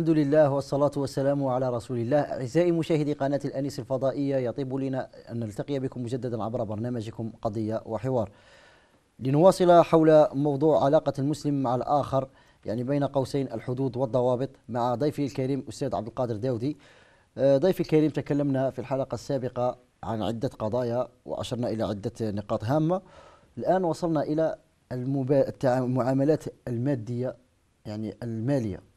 الحمد لله والصلاة والسلام على رسول الله أعزائي مشاهدي قناة الأنيس الفضائية يطيب لنا أن نلتقي بكم مجددا عبر برنامجكم قضية وحوار لنواصل حول موضوع علاقة المسلم مع الآخر يعني بين قوسين الحدود والضوابط مع ضيفي الكريم أستاذ عبد القادر داودي آه، ضيفي الكريم تكلمنا في الحلقة السابقة عن عدة قضايا وأشرنا إلى عدة نقاط هامة الآن وصلنا إلى المعاملات المادية يعني المالية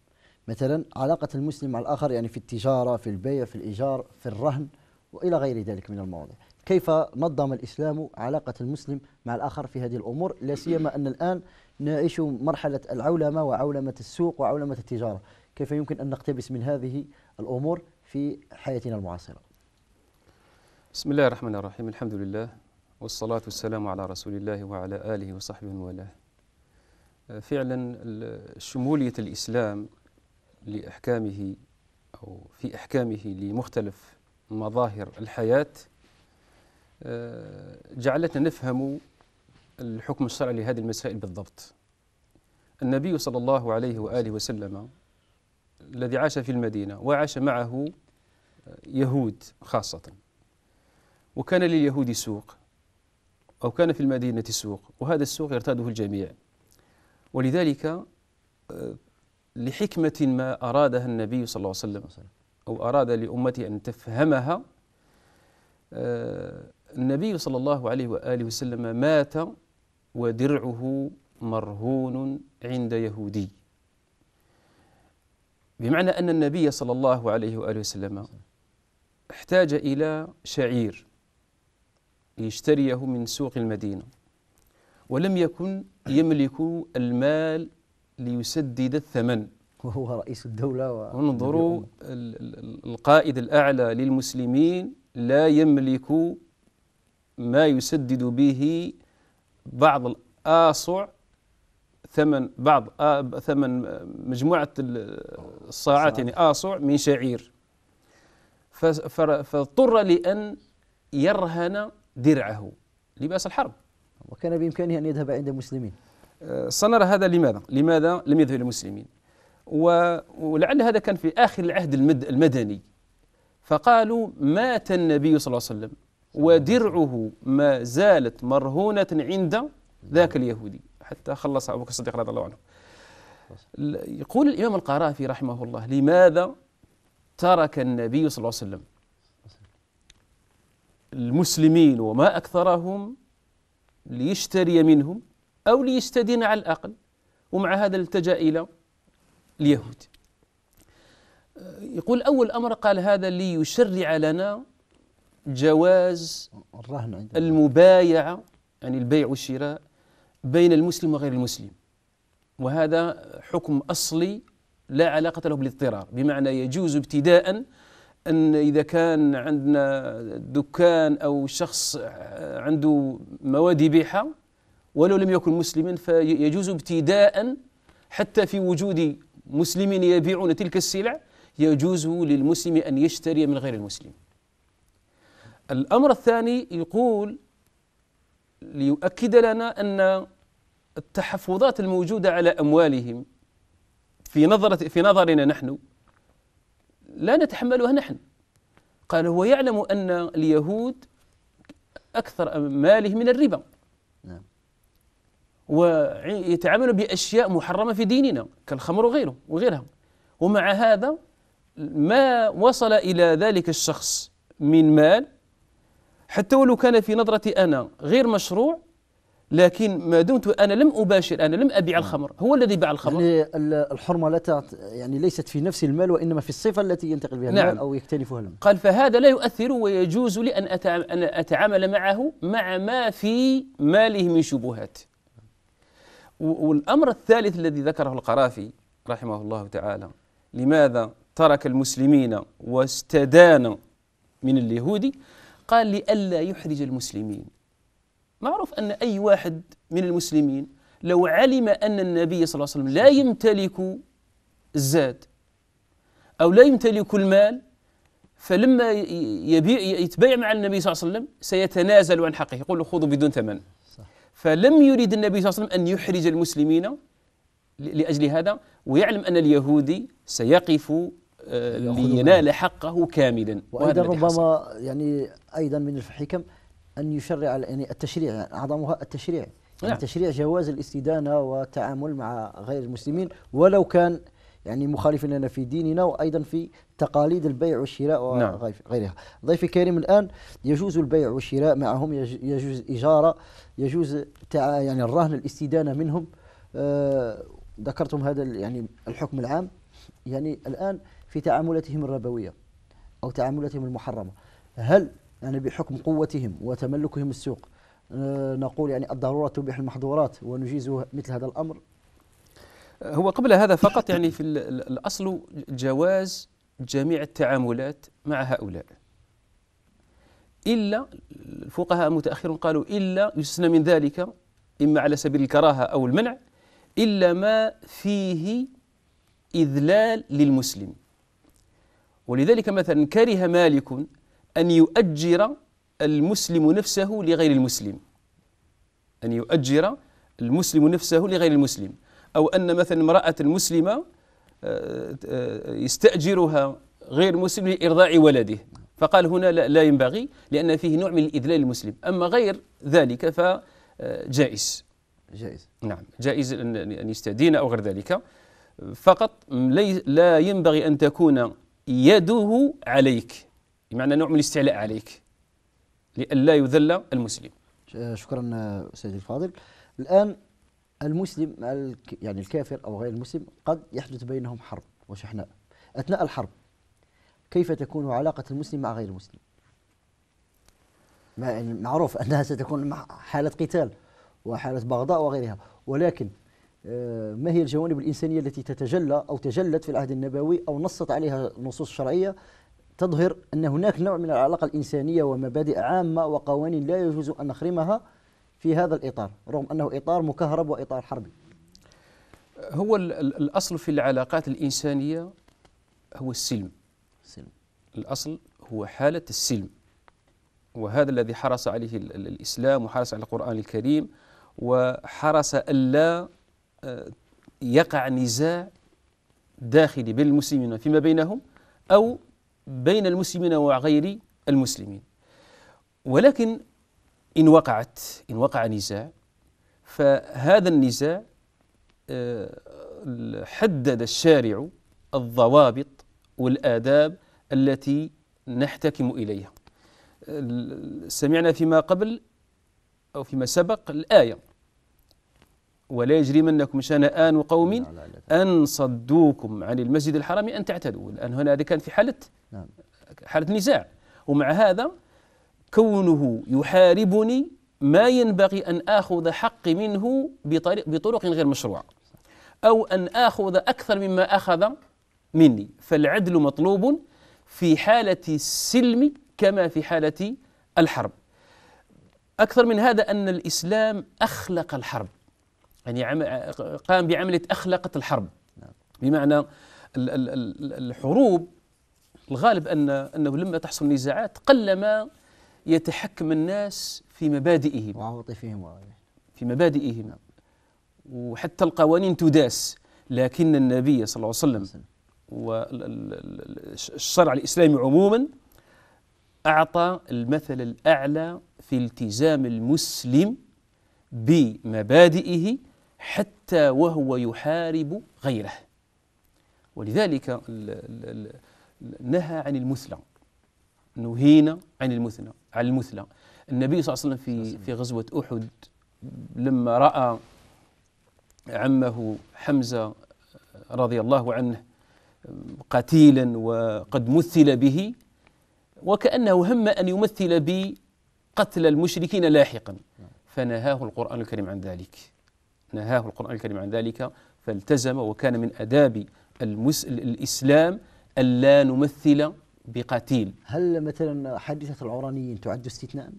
مثلا علاقة المسلم مع الآخر يعني في التجارة في البيع في الإيجار في الرهن وإلى غير ذلك من المواضيع كيف نظم الإسلام علاقة المسلم مع الآخر في هذه الأمور لا سيما أن الآن نعيش مرحلة العولمة وعولمة السوق وعولمة التجارة كيف يمكن أن نقتبس من هذه الأمور في حياتنا المعاصرة بسم الله الرحمن الرحيم الحمد لله والصلاة والسلام على رسول الله وعلى آله وصحبه والاه فعلا شمولية الإسلام لإحكامه أو في إحكامه لمختلف مظاهر الحياة آه، جعلتنا نفهم الحكم الشرعي لهذه المسائل بالضبط النبي صلى الله عليه وآله وسلم الذي عاش في المدينة وعاش معه يهود خاصة وكان لليهود سوق أو كان في المدينة سوق وهذا السوق يرتاده الجميع ولذلك آه، لحكمة ما أرادها النبي صلى الله عليه وسلم أو أراد لأمتي أن تفهمها آه، النبي صلى الله عليه وآله وسلم مات ودرعه مرهون عند يهودي بمعنى أن النبي صلى الله عليه وآله وسلم احتاج إلى شعير ليشتريه من سوق المدينة ولم يكن يملك المال ليسدد الثمن وهو رئيس الدولة وانظروا انظروا القائد الأعلى للمسلمين لا يملك ما يسدد به بعض الآصع ثمن بعض ثمن مجموعة الصاعات يعني آصع من شعير فاضطر لأن يرهن درعه لباس الحرب وكان بإمكانه أن يذهب عند المسلمين صنر هذا لماذا؟ لماذا لم يذهب المسلمين؟ ولعل هذا كان في آخر العهد المد المدني فقالوا مات النبي صلى الله عليه وسلم ودرعه ما زالت مرهونة عند ذاك اليهودي حتى خلص أبو بكر الصديق رضي الله عنه يقول الإمام القرافي رحمه الله لماذا ترك النبي صلى الله عليه وسلم المسلمين وما أكثرهم ليشتري منهم أو ليستدين على الأقل ومع هذا التجأ إلى اليهود يقول أول أمر قال هذا ليشرع لنا جواز الرهن المبايعة يعني البيع والشراء بين المسلم وغير المسلم وهذا حكم أصلي لا علاقة له بالاضطرار بمعنى يجوز ابتداء أن إذا كان عندنا دكان أو شخص عنده مواد يبيعها ولو لم يكن مسلما فيجوز ابتداء حتى في وجود مسلمين يبيعون تلك السلع يجوز للمسلم أن يشتري من غير المسلم الأمر الثاني يقول ليؤكد لنا أن التحفظات الموجودة على أموالهم في نظرة في نظرنا نحن لا نتحملها نحن قال هو يعلم أن اليهود أكثر مالهم من الربا ويتعاملون بأشياء محرمة في ديننا كالخمر وغيره وغيرها ومع هذا ما وصل إلى ذلك الشخص من مال حتى ولو كان في نظرتي أنا غير مشروع لكن ما دمت انا لم اباشر انا لم ابيع نعم. الخمر هو الذي باع الخمر يعني الحرمه لا يعني ليست في نفس المال وانما في الصفه التي ينتقل بها نعم او يكتنفها المال قال فهذا لا يؤثر ويجوز لي ان اتعامل معه مع ما في ماله من شبهات والأمر الثالث الذي ذكره القرافي رحمه الله تعالى لماذا ترك المسلمين واستدان من اليهودي قال لئلا يحرج المسلمين معروف أن أي واحد من المسلمين لو علم أن النبي صلى الله عليه وسلم لا يمتلك الزاد أو لا يمتلك المال فلما يبيع يتبيع مع النبي صلى الله عليه وسلم سيتنازل عن حقه يقول له خذوا بدون ثمن فلم يريد النبي صلى الله عليه وسلم أن يحرج المسلمين لأجل هذا ويعلم أن اليهودي سيقف آه، لينال حقه كاملا وأيضا ربما يعني أيضا من الحكم أن يشرع يعني التشريع يعني أعظمها التشريع يعني نعم. تشريع جواز الاستدانة والتعامل مع غير المسلمين ولو كان يعني مخالفين لنا في ديننا وأيضا في تقاليد البيع والشراء نعم. وغيرها ضيفي كريم الآن يجوز البيع والشراء معهم يجوز الإجارة يجوز يعني الرهن الاستدانة منهم آه ذكرتم هذا يعني الحكم العام يعني الآن في تعاملاتهم الربوية أو تعاملاتهم المحرمة هل يعني بحكم قوتهم وتملكهم السوق آه، نقول يعني الضرورة تبيح المحظورات ونجيز مثل هذا الأمر هو قبل هذا فقط يعني في الأصل جواز جميع التعاملات مع هؤلاء إلا الفقهاء المتاخرون قالوا إلا يستثنى من ذلك إما على سبيل الكراهة أو المنع إلا ما فيه إذلال للمسلم ولذلك مثلا كره مالك أن يؤجر المسلم نفسه لغير المسلم أن يؤجر المسلم نفسه لغير المسلم أو أن مثلا امرأة مسلمة آه، آه، يستأجرها غير مسلم لإرضاع ولده فقال هنا لا, ينبغي لأن فيه نوع من الإذلال المسلم أما غير ذلك فجائز آه، جائز نعم جائز أن يستدين أو غير ذلك فقط لا ينبغي أن تكون يده عليك بمعنى نوع من الاستعلاء عليك لئلا يذل المسلم شكرا سيدي الفاضل الآن المسلم يعني الكافر أو غير المسلم قد يحدث بينهم حرب وشحناء أثناء الحرب كيف تكون علاقة المسلم مع غير المسلم يعني معروف أنها ستكون حالة قتال وحالة بغضاء وغيرها ولكن آه، ما هي الجوانب الإنسانية التي تتجلى أو تجلت في العهد النبوي أو نصت عليها نصوص شرعية تظهر أن هناك نوع من العلاقة الإنسانية ومبادئ عامة وقوانين لا يجوز أن نخرمها في هذا الإطار رغم أنه إطار مكهرب وإطار حربي هو الأصل في العلاقات الإنسانية هو السلم سلم. الأصل هو حالة السلم وهذا الذي حرص عليه الإسلام وحرص على القرآن الكريم وحرص ألا آه، يقع نزاع داخلي بين المسلمين فيما بينهم أو بين المسلمين وغير المسلمين ولكن إن وقعت إن وقع نزاع فهذا النزاع آه، حدد الشارع الضوابط والآداب التي نحتكم إليها سمعنا فيما قبل أو فيما سبق الآية ولا يجرمنكم شنآن قوم أن صدوكم عن المسجد الحرام أن تعتدوا الآن هنا هذا كان في حالة نعم. حالة نزاع ومع هذا كونه يحاربني ما ينبغي أن آخذ حقي منه بطريق بطرق غير مشروعة أو أن آخذ أكثر مما أخذ مني فالعدل مطلوب في حالة السلم كما في حالة الحرب أكثر من هذا أن الإسلام أخلق الحرب يعني قام بعملية أخلقة الحرب بمعنى الحروب الغالب أن أنه لما تحصل نزاعات قلما يتحكم الناس في مبادئهم وعواطفهم في مبادئهم وحتى القوانين تداس لكن النبي صلى الله عليه وسلم والشرع الإسلامي عموما أعطى المثل الأعلى في التزام المسلم بمبادئه حتى وهو يحارب غيره ولذلك نهى عن المثلى نهينا عن المثنى عن المثلى النبي صلى الله عليه وسلم في في غزوة أحد لما رأى عمه حمزة رضي الله عنه قتيلا وقد مثل به وكأنه هم أن يمثل بقتل المشركين لاحقا فنهاه القرآن الكريم عن ذلك نهاه القرآن الكريم عن ذلك فالتزم وكان من أداب الإسلام ألا نمثل بقتيل هل مثلا حادثة العورانيين تعد استثناء؟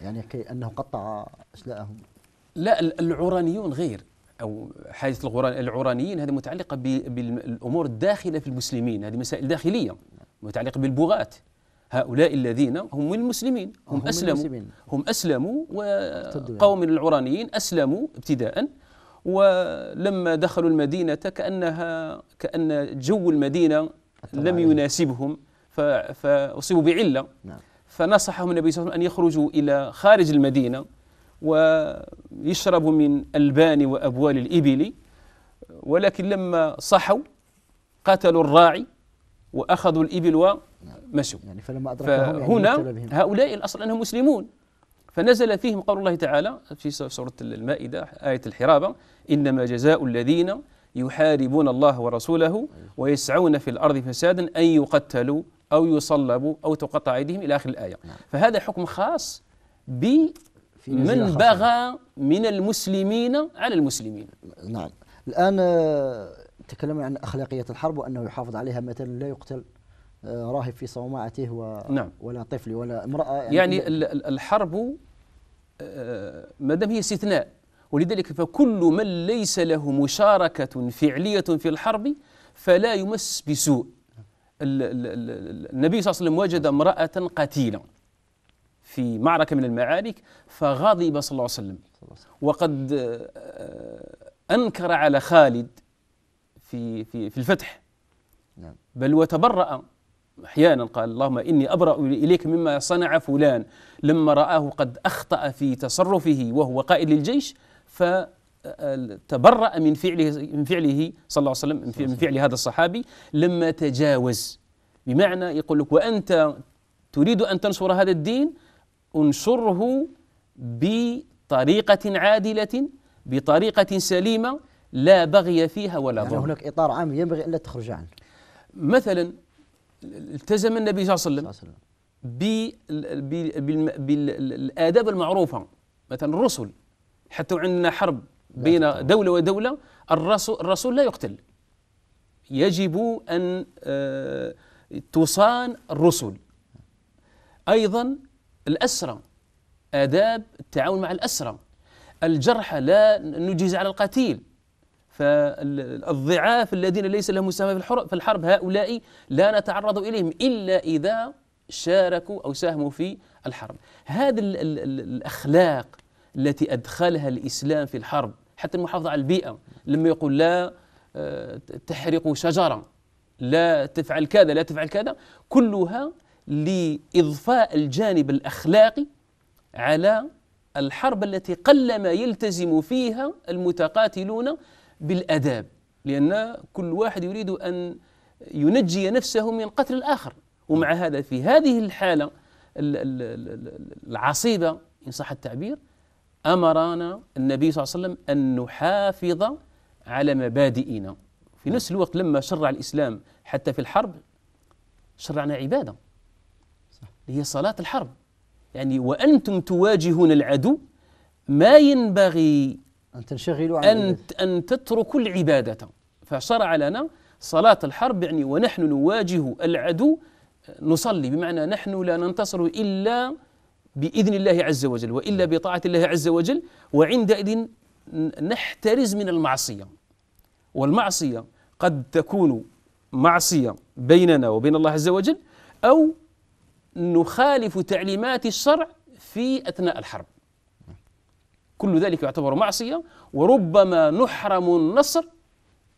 يعني انه قطع اسلاءهم؟ لا العورانيون غير أو حادثة العورانيين هذه متعلقة بالأمور الداخلة في المسلمين هذه مسائل داخلية متعلقة بالبغاة هؤلاء الذين هم من المسلمين هم, هم أسلموا المسلمين. هم أسلموا وقوم يعني. العورانيين أسلموا ابتداءً ولما دخلوا المدينة كأنها كأن جو المدينة لم يناسبهم فأصيبوا بعلة نعم. فنصحهم النبي صلى الله عليه وسلم أن يخرجوا إلى خارج المدينة ويشربوا من ألبان وأبوال الإبل ولكن لما صحوا قتلوا الراعي وأخذوا الإبل ومشوا نعم. يعني فلما أدركهم يعني فهنا يعني هؤلاء الأصل أنهم مسلمون فنزل فيهم قول الله تعالى في سورة المائدة آية الحرابة إنما جزاء الذين يحاربون الله ورسوله أيوة. ويسعون في الأرض فسادا أن يقتلوا أو يصلبوا أو تقطع أيديهم إلى آخر الآية نعم. فهذا حكم خاص ب من بغى من المسلمين على المسلمين نعم الآن آه، تكلمنا عن أخلاقية الحرب وأنه يحافظ عليها مثلا لا يقتل آه، راهب في صومعته و نعم. ولا طفل ولا امرأة يعني, يعني الحرب آه، ما دام هي استثناء ولذلك فكل من ليس له مشاركة فعلية في الحرب فلا يمس بسوء النبي صلى الله عليه وسلم وجد امرأة قتيلة في معركة من المعارك فغضب صلى الله عليه وسلم وقد آه، أنكر على خالد في في في الفتح نعم. بل وتبرأ أحيانا قال اللهم إني أبرأ إليك مما صنع فلان لما رآه قد أخطأ في تصرفه وهو قائد للجيش ف تبرأ من فعله من فعله صلى الله عليه وسلم من فعل هذا الصحابي لما تجاوز بمعنى يقول لك وأنت تريد أن تنصر هذا الدين انصره بطريقة عادلة بطريقة سليمة لا بغي فيها ولا ضرر يعني هناك إطار عام ينبغي ألا تخرج عنه مثلا التزم النبي صلى الله عليه وسلم بالآداب المعروفة مثلا الرسل حتى عندنا حرب بين دولة ودولة الرسول, الرسول لا يقتل يجب أن آه، تصان الرسل أيضا الأسرى آداب التعاون مع الأسرى الجرحى لا نجيز على القتيل فالضعاف الذين ليس لهم مساهمة في الحرب هؤلاء لا نتعرض إليهم إلا إذا شاركوا أو ساهموا في الحرب هذه الأخلاق التي أدخلها الإسلام في الحرب حتى المحافظة على البيئة لما يقول لا آه، تحرق شجرة لا تفعل كذا لا تفعل كذا كلها لإضفاء الجانب الأخلاقي على الحرب التي قلما يلتزم فيها المتقاتلون بالأداب لأن كل واحد يريد أن ينجي نفسه من قتل الآخر ومع هذا في هذه الحالة العصيبة إن صح التعبير أمرنا النبي صلى الله عليه وسلم أن نحافظ على مبادئنا في نفس الوقت لما شرع الإسلام حتى في الحرب شرعنا عبادة هي صلاة الحرب يعني وأنتم تواجهون العدو ما ينبغي أن تنشغلوا عن أن, أن تتركوا العبادة فشرع لنا صلاة الحرب يعني ونحن نواجه العدو نصلي بمعنى نحن لا ننتصر إلا بإذن الله عز وجل وإلا نعم. بطاعة الله عز وجل وعندئذ نحترز من المعصية والمعصية قد تكون معصية بيننا وبين الله عز وجل أو نخالف تعليمات الشرع في أثناء الحرب كل ذلك يعتبر معصية وربما نحرم النصر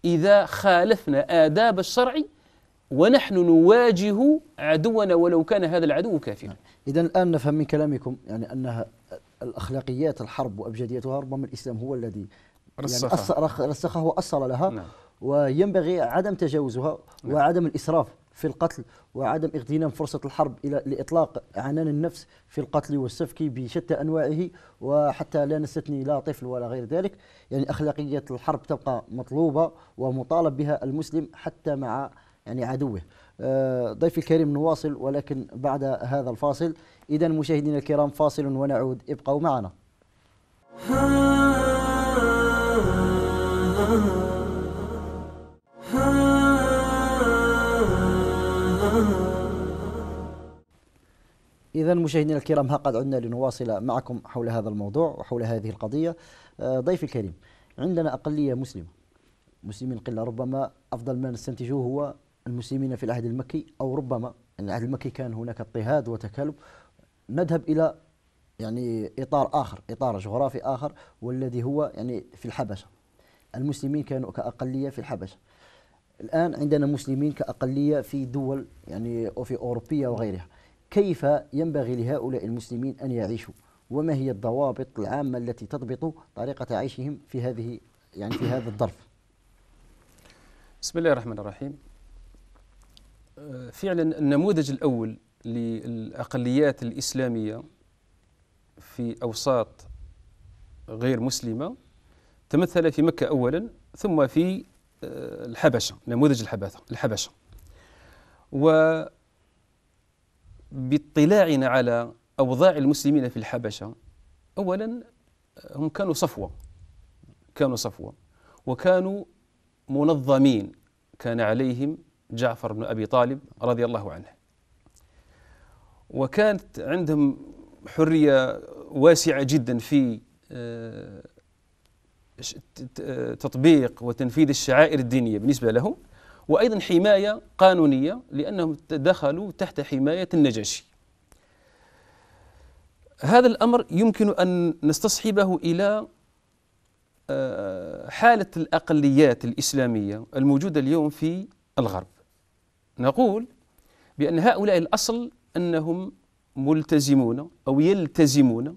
إذا خالفنا آداب الشرع ونحن نواجه عدونا ولو كان هذا العدو كافرا نعم. إذا الآن نفهم من كلامكم يعني أنها الأخلاقيات الحرب وأبجديتها ربما الإسلام هو الذي يعني رسخها يعني رسخها وأصل لها نعم. وينبغي عدم تجاوزها نعم. وعدم الإسراف في القتل وعدم اغتنام فرصة الحرب إلى لإطلاق عنان النفس في القتل والسفك بشتى أنواعه وحتى لا نستثني لا طفل ولا غير ذلك يعني أخلاقية الحرب تبقى مطلوبة ومطالب بها المسلم حتى مع يعني عدوه آه، ضيفي الكريم نواصل ولكن بعد هذا الفاصل إذا مشاهدينا الكرام فاصل ونعود ابقوا معنا إذا مشاهدينا الكرام ها قد عدنا لنواصل معكم حول هذا الموضوع وحول هذه القضية آه، ضيفي الكريم عندنا أقلية مسلمة مسلمين قلة ربما أفضل ما نستنتجه هو المسلمين في العهد المكي أو ربما العهد المكي كان هناك اضطهاد وتكالب نذهب إلى يعني إطار آخر إطار جغرافي آخر والذي هو يعني في الحبشة المسلمين كانوا كأقلية في الحبشة الآن عندنا مسلمين كأقلية في دول يعني وفي أوروبية وغيرها كيف ينبغي لهؤلاء المسلمين أن يعيشوا وما هي الضوابط العامة التي تضبط طريقة عيشهم في هذه يعني في هذا الظرف بسم الله الرحمن الرحيم فعلا النموذج الأول للأقليات الإسلامية في أوساط غير مسلمة تمثل في مكة أولا ثم في آه، الحبشة نموذج الحبشة الحبشة و باطلاعنا على أوضاع المسلمين في الحبشة أولا آه، هم كانوا صفوة كانوا صفوة وكانوا منظمين كان عليهم جعفر بن أبي طالب رضي الله عنه وكانت عندهم حرية واسعة جدا في آه، آه، تطبيق وتنفيذ الشعائر الدينية بالنسبة لهم وأيضا حماية قانونية لأنهم دخلوا تحت حماية النجاشي هذا الأمر يمكن أن نستصحبه إلى آه، حالة الأقليات الإسلامية الموجودة اليوم في الغرب نقول بأن هؤلاء الأصل أنهم ملتزمون أو يلتزمون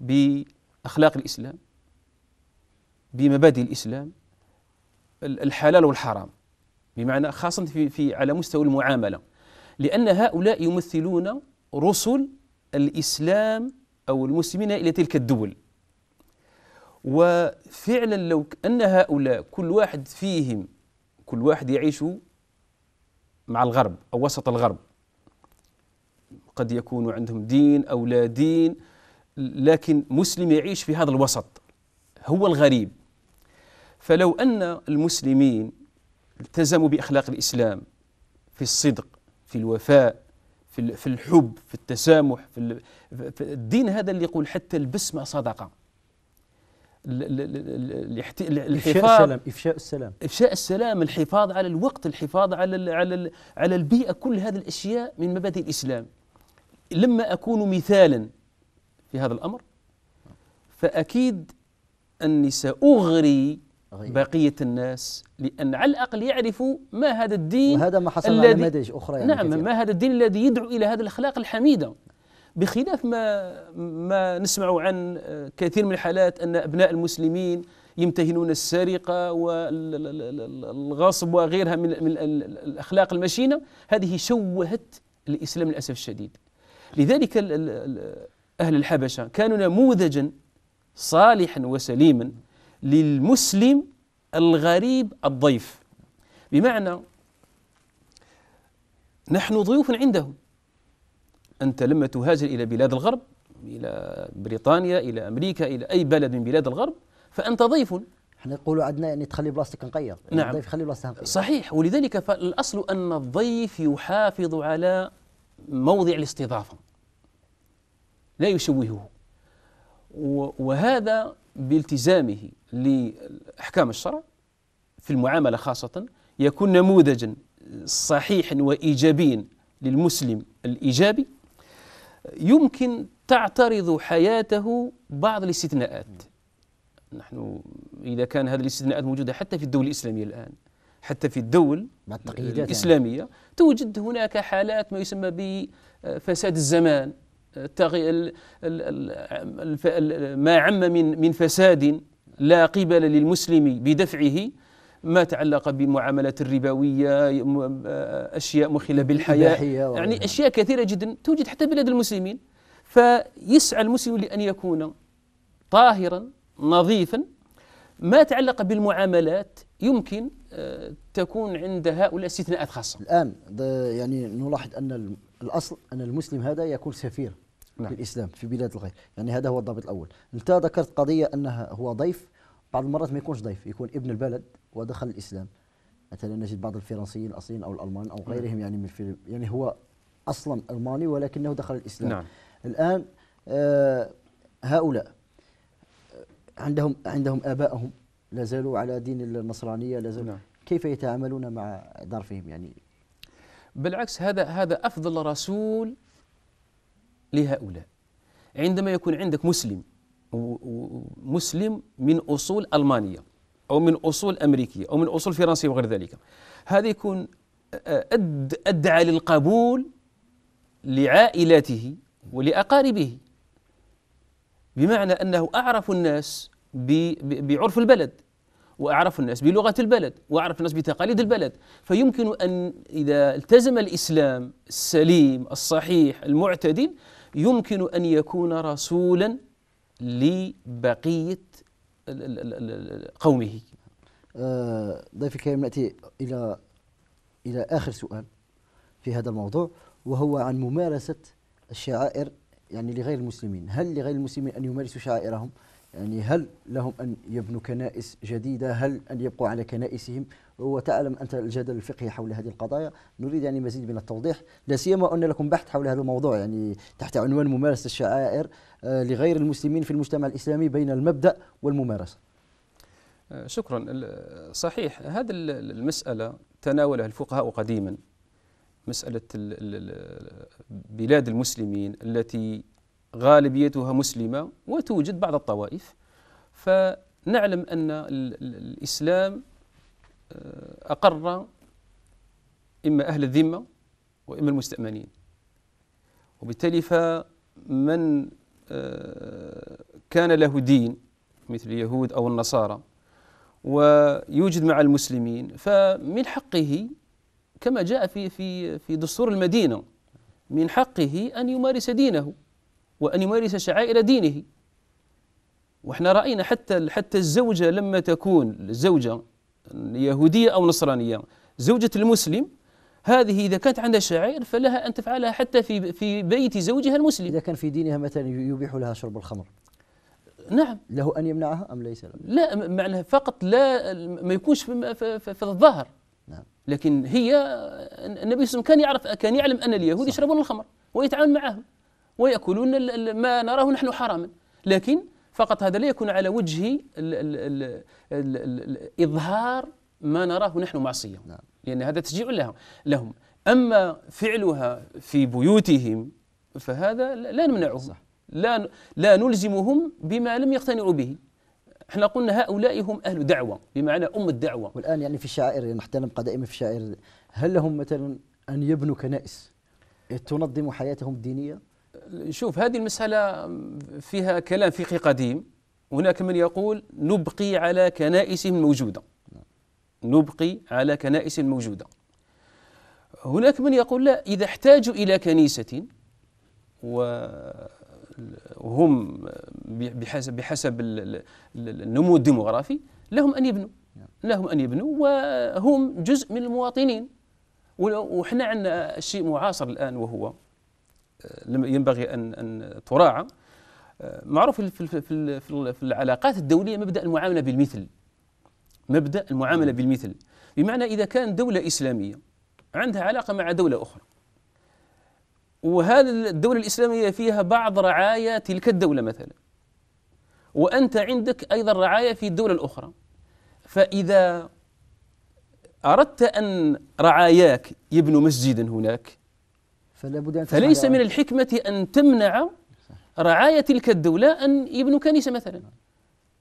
بأخلاق الإسلام بمبادئ الإسلام الحلال والحرام بمعنى خاصة في, في على مستوى المعاملة لأن هؤلاء يمثلون رسل الإسلام أو المسلمين إلى تلك الدول وفعلا لو أن هؤلاء كل واحد فيهم كل واحد يعيش مع الغرب أو وسط الغرب قد يكون عندهم دين أو لا دين لكن مسلم يعيش في هذا الوسط هو الغريب فلو أن المسلمين التزموا بأخلاق الإسلام في الصدق في الوفاء في الحب في التسامح في الدين هذا اللي يقول حتى البسمة صدقة الحفاظ السلام افشاء السلام افشاء السلام الحفاظ على الوقت الحفاظ على الـ على الـ على البيئه كل هذه الاشياء من مبادئ الاسلام لما اكون مثالا في هذا الامر فاكيد اني ساغري بقيه الناس لان على الاقل يعرفوا ما هذا الدين وهذا ما حصل على نماذج اخرى يعني نعم كثير. ما هذا الدين الذي يدعو الى هذه الاخلاق الحميده بخلاف ما ما نسمع عن كثير من الحالات ان ابناء المسلمين يمتهنون السرقه والغصب وغيرها من الاخلاق المشينه هذه شوهت الاسلام للاسف الشديد لذلك اهل الحبشه كانوا نموذجا صالحا وسليما للمسلم الغريب الضيف بمعنى نحن ضيوف عندهم أنت لما تهاجر إلى بلاد الغرب إلى بريطانيا إلى أمريكا إلى أي بلد من بلاد الغرب فأنت ضيف احنا نقولوا عندنا يعني تخلي بلاصتك نقير يعني نعم الضيف يخلي بلاصته نقير صحيح ولذلك فالأصل أن الضيف يحافظ على موضع الاستضافة لا يشوهه وهذا بالتزامه لأحكام الشرع في المعاملة خاصة يكون نموذجا صحيحا وإيجابيا للمسلم الإيجابي يمكن تعترض حياته بعض الاستثناءات نحن إذا كان هذه الاستثناءات موجودة حتى في الدول الإسلامية الآن حتى في الدول مع يعني. الإسلامية يعني. توجد هناك حالات ما يسمى بفساد الزمان ما عم من من فساد لا قبل للمسلم بدفعه ما تعلق بمعاملات الربوية آه، أشياء مخلة بالحياة يعني أشياء كثيرة جدا توجد حتى بلاد المسلمين فيسعى المسلم لأن يكون طاهرا نظيفا ما تعلق بالمعاملات يمكن آه، تكون عند هؤلاء استثناءات خاصة الآن يعني نلاحظ أن الأصل أن المسلم هذا يكون سفير نعم. للإسلام في بلاد الغير يعني هذا هو الضابط الأول أنت ذكرت قضية أنها هو ضيف بعض المرات ما يكونش ضيف يكون ابن البلد ودخل الاسلام مثلا نجد بعض الفرنسيين الاصليين او الالمان او نعم. غيرهم يعني من الفيلم يعني هو اصلا الماني ولكنه دخل الاسلام نعم. الان آه هؤلاء آه، عندهم عندهم ابائهم لا زالوا على دين النصرانيه لا زالوا نعم. كيف يتعاملون مع ظرفهم يعني بالعكس هذا هذا افضل رسول لهؤلاء عندما يكون عندك مسلم مسلم من اصول المانيه أو من أصول أمريكية أو من أصول فرنسية وغير ذلك هذا يكون آه، أد أدعى للقبول لعائلته ولأقاربه بمعنى أنه أعرف الناس بعرف البلد وأعرف الناس بلغة البلد وأعرف الناس بتقاليد البلد فيمكن أن إذا التزم الإسلام السليم الصحيح المعتدل يمكن أن يكون رسولا لبقية قومه آه، ضيفي الكريم ناتي الى الى اخر سؤال في هذا الموضوع وهو عن ممارسه الشعائر يعني لغير المسلمين هل لغير المسلمين ان يمارسوا شعائرهم يعني هل لهم ان يبنوا كنائس جديده هل ان يبقوا على كنائسهم وتعلم أنت الجدل الفقهي حول هذه القضايا نريد يعني مزيد من التوضيح لا سيما أن لكم بحث حول هذا الموضوع يعني تحت عنوان ممارسة الشعائر آه، لغير المسلمين في المجتمع الإسلامي بين المبدأ والممارسة آه، شكرا صحيح هذا المسألة تناولها الفقهاء قديما مسألة بلاد المسلمين التي غالبيتها مسلمة وتوجد بعض الطوائف فنعلم أن الإسلام أقر إما أهل الذمة وإما المستأمنين وبالتالي فمن آه، كان له دين مثل اليهود أو النصارى ويوجد مع المسلمين فمن حقه كما جاء في في في دستور المدينة من حقه أن يمارس دينه وأن يمارس شعائر دينه واحنا رأينا حتى حتى الزوجة لما تكون الزوجة يهودية أو نصرانية زوجة المسلم هذه إذا كانت عندها شعائر فلها أن تفعلها حتى في في بيت زوجها المسلم إذا كان في دينها مثلا يبيح لها شرب الخمر نعم له أن يمنعها أم ليس له؟ لا معناها فقط لا ما يكونش في, في, في, في الظاهر نعم لكن هي النبي صلى الله عليه وسلم كان يعرف كان يعلم أن اليهود يشربون الخمر ويتعامل معهم ويأكلون ما نراه نحن حراما لكن فقط هذا لا يكون على وجه إظهار ما نراه نحن معصية نعم. لأن هذا تشجيع لهم لهم أما فعلها في بيوتهم فهذا لا نمنعه صح. لا لا نلزمهم بما لم يقتنعوا به احنا قلنا هؤلاء هم اهل دعوه بمعنى ام الدعوه والان يعني في الشعائر يعني حتى نبقى دائما في الشعائر هل لهم مثلا ان يبنوا كنائس تنظم حياتهم الدينيه شوف هذه المسألة فيها كلام فقهي قديم هناك من يقول نبقي على كنائسهم الموجودة نبقي على كنائس موجودة هناك من يقول لا إذا احتاجوا إلى كنيسة وهم بحسب, بحسب النمو الديموغرافي لهم أن يبنوا لهم أن يبنوا وهم جزء من المواطنين وحنا عندنا شيء معاصر الآن وهو ينبغي أن أن تراعى آه، معروف في في في العلاقات الدولية مبدأ المعاملة بالمثل مبدأ المعاملة بالمثل بمعنى إذا كان دولة إسلامية عندها علاقة مع دولة أخرى وهذه الدولة الإسلامية فيها بعض رعايا تلك الدولة مثلا وأنت عندك أيضا رعايا في الدولة الأخرى فإذا أردت أن رعاياك يبنوا مسجدا هناك فلا بد أن فليس من الحكمة أن تمنع رعاية تلك الدولة أن يبنوا كنيسة مثلا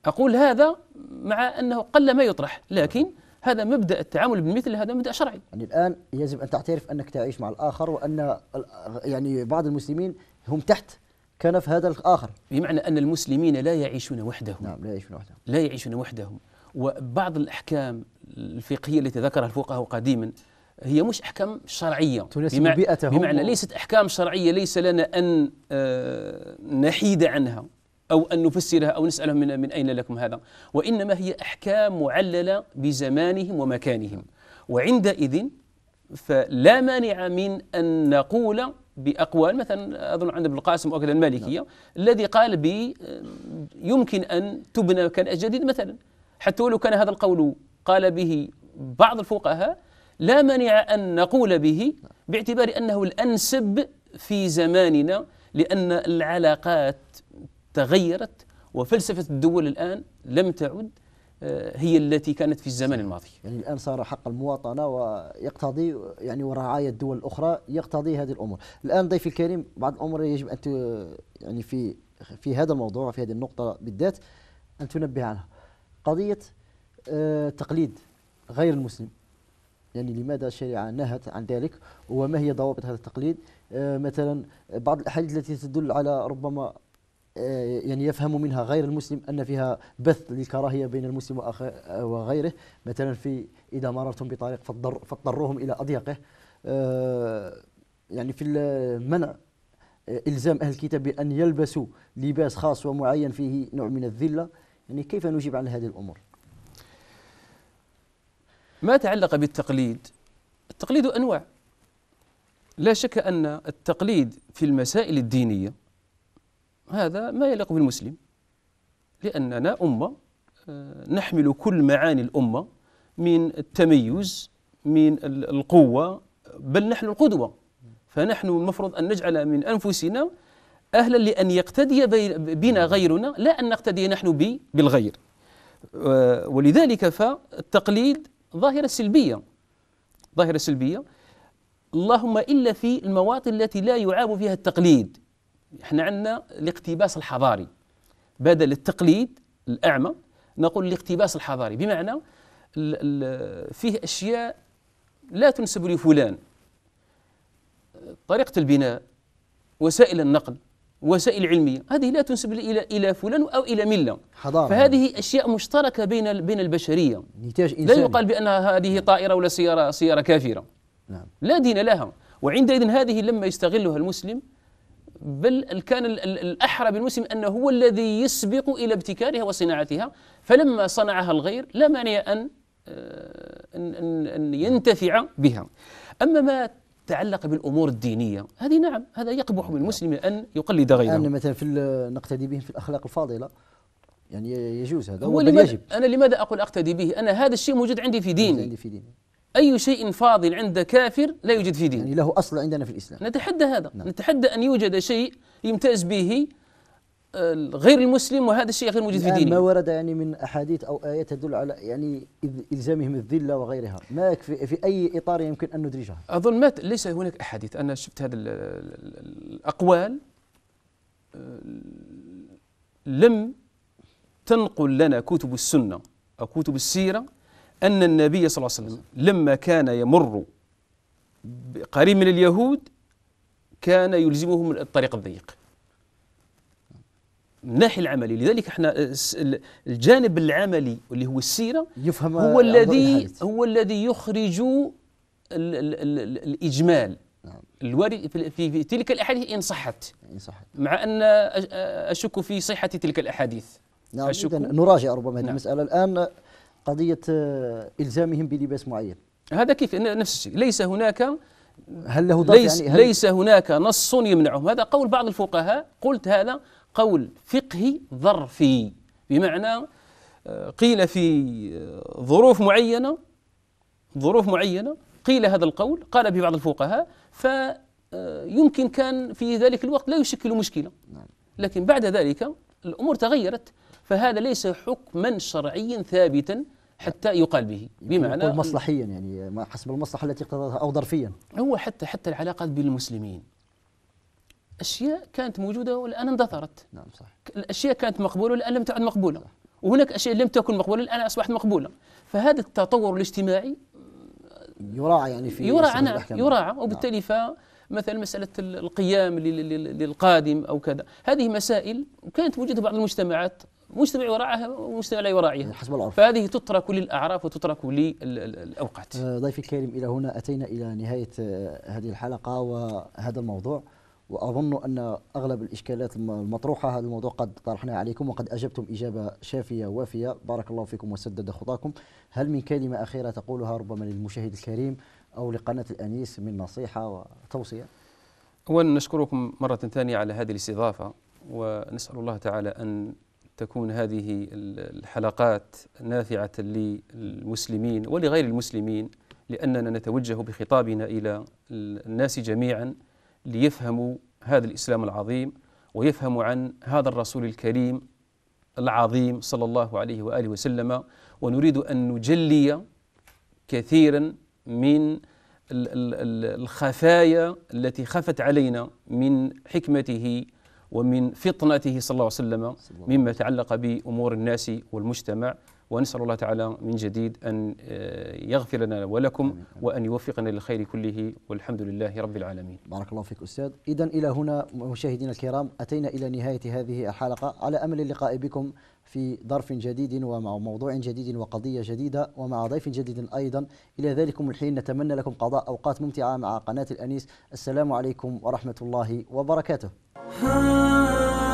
أقول هذا مع أنه قل ما يطرح لكن هذا مبدأ التعامل بالمثل هذا مبدأ شرعي يعني الآن يجب أن تعترف أنك تعيش مع الآخر وأن يعني بعض المسلمين هم تحت كنف هذا الآخر بمعنى أن المسلمين لا يعيشون وحدهم نعم لا يعيشون وحدهم لا يعيشون وحدهم وبعض الأحكام الفقهية التي ذكرها الفقهاء قديما هي مش احكام شرعيه تناسب بمع... بيئتهم بمعنى ليست احكام شرعيه ليس لنا ان آه، نحيد عنها او ان نفسرها او نسالهم من, من اين لكم هذا وانما هي احكام معلله بزمانهم ومكانهم وعندئذ فلا مانع من ان نقول باقوال مثلا اظن عند ابن القاسم وكذا المالكيه نعم. الذي قال ب آه، يمكن ان تبنى كان جديد مثلا حتى ولو كان هذا القول قال به بعض الفقهاء لا مانع أن نقول به باعتبار أنه الأنسب في زماننا لأن العلاقات تغيرت وفلسفة الدول الآن لم تعد آه، هي التي كانت في الزمن الماضي يعني الآن صار حق المواطنة ويقتضي يعني ورعاية الدول الأخرى يقتضي هذه الأمور الآن ضيفي الكريم بعض الأمور يجب أن يعني في في هذا الموضوع في هذه النقطة بالذات أن تنبه عنها قضية آه، تقليد غير المسلم يعني لماذا الشريعه نهت عن ذلك وما هي ضوابط هذا التقليد آه، مثلا بعض الاحاديث التي تدل على ربما آه، يعني يفهم منها غير المسلم ان فيها بث للكراهيه بين المسلم آه، وغيره مثلا في اذا مررتم بطريق فاضطروهم الى اضيقه يعني في المنع الزام اهل الكتاب بان يلبسوا لباس خاص ومعين فيه نوع من الذله يعني كيف نجيب عن هذه الامور ما تعلق بالتقليد التقليد أنواع لا شك أن التقليد في المسائل الدينية هذا ما يليق بالمسلم لأننا أمة آه، نحمل كل معاني الأمة من التميز من القوة بل نحن القدوة فنحن المفروض أن نجعل من أنفسنا أهلا لأن يقتدي بنا غيرنا لا أن نقتدي نحن بالغير ولذلك فالتقليد ظاهرة سلبية ظاهرة سلبية اللهم إلا في المواطن التي لا يعاب فيها التقليد احنا عندنا الاقتباس الحضاري بدل التقليد الأعمى نقول الاقتباس الحضاري بمعنى فيه أشياء لا تنسب لفلان طريقة البناء وسائل النقل وسائل علمية هذه لا تنسب إلى إلى فلان أو إلى ملة حضارة فهذه أشياء مشتركة بين بين البشرية نتاج لا يقال بأن هذه طائرة ولا سيارة سيارة كافرة نعم. لا دين لها وعندئذ هذه لما يستغلها المسلم بل كان الأحرى بالمسلم أنه هو الذي يسبق إلى ابتكارها وصناعتها فلما صنعها الغير لا مانع أن آه، أن ينتفع بها أما ما تعلق بالامور الدينيه هذه نعم هذا يقبح من المسلم ان يقلد غيره انا مثلا في نقتدي به في الاخلاق الفاضله يعني يجوز هذا هو لماذا يجب انا لماذا اقول اقتدي به انا هذا الشيء موجود عندي في ديني عندي في ديني اي شيء فاضل عند كافر لا يوجد في ديني يعني له اصل عندنا في الاسلام نتحدى هذا نعم. نتحدى ان يوجد شيء يمتاز به غير المسلم وهذا الشيء غير موجود في دينه ما ورد يعني من احاديث او ايات تدل على يعني الزامهم الذله وغيرها ما يكفي في اي اطار يمكن ان ندرجها اظن ما ليس هناك احاديث انا شفت هذا الاقوال آه، لم تنقل لنا كتب السنه او كتب السيره ان النبي صلى الله عليه وسلم لما كان يمر قريب من اليهود كان يلزمهم الطريق الضيق من الناحيه العمليه لذلك احنا آه، الجانب العملي اللي هو السيره يفهم آه، هو الذي هو الذي يخرج الـ الـ الـ الاجمال نعم. الوارد في, في تلك الاحاديث ان صحت ان صحت مع ان اشك في صحه تلك الاحاديث نعم أشك نراجع ربما هذه نعم. المساله الان آه، قضيه الزامهم بلباس معين هذا كيف نفس الشيء ليس هناك هل له ليس, يعني هل ليس هناك نص يمنعهم هذا قول بعض الفقهاء قلت هذا قول فقهي ظرفي بمعنى آه، قيل في آه، ظروف معينة ظروف معينة قيل هذا القول قال به بعض الفقهاء فيمكن آه، كان في ذلك الوقت لا يشكل مشكلة نعم. لكن بعد ذلك الأمور تغيرت فهذا ليس حكما شرعيا ثابتا حتى يقال به يعني بمعنى مصلحيا يعني حسب المصلحة التي اقتضتها أو ظرفيا هو حتى حتى العلاقات بالمسلمين أشياء كانت موجودة والآن اندثرت نعم صح الأشياء كانت مقبولة والآن لم تعد مقبولة صح. نعم. وهناك أشياء لم تكن مقبولة الآن أصبحت مقبولة فهذا التطور الاجتماعي يراعى يعني في يراعى نعم يراعى وبالتالي نعم. فمثلا مسألة القيام للقادم أو كذا هذه مسائل كانت موجودة بعض المجتمعات مجتمع يراعيها ومجتمع لا يراعيها يعني حسب العرف فهذه تترك للأعراف وتترك للأوقات آه، ضيفي الكريم إلى هنا أتينا إلى نهاية آه، هذه الحلقة وهذا الموضوع واظن ان اغلب الاشكالات المطروحه هذا الموضوع قد طرحناه عليكم وقد اجبتم اجابه شافيه وافيه بارك الله فيكم وسدد خطاكم هل من كلمه اخيره تقولها ربما للمشاهد الكريم او لقناه الانيس من نصيحه وتوصيه اولا نشكركم مره ثانيه على هذه الاستضافه ونسال الله تعالى ان تكون هذه الحلقات نافعه للمسلمين ولغير المسلمين لاننا نتوجه بخطابنا الى الناس جميعا ليفهموا هذا الإسلام العظيم ويفهموا عن هذا الرسول الكريم العظيم صلى الله عليه وآله وسلم ونريد أن نجلي كثيرا من الخفايا التي خفت علينا من حكمته ومن فطنته صلى الله عليه وسلم مما تعلق بأمور الناس والمجتمع ونسأل الله تعالى من جديد أن آه، يغفر لنا ولكم وأن يوفقنا للخير كله والحمد لله رب العالمين بارك الله فيك أستاذ إذا إلى هنا مشاهدينا الكرام أتينا إلى نهاية هذه الحلقة على أمل اللقاء بكم في ظرف جديد ومع موضوع جديد وقضية جديدة ومع ضيف جديد أيضا إلى ذلكم الحين نتمنى لكم قضاء أوقات ممتعة مع قناة الأنيس السلام عليكم ورحمة الله وبركاته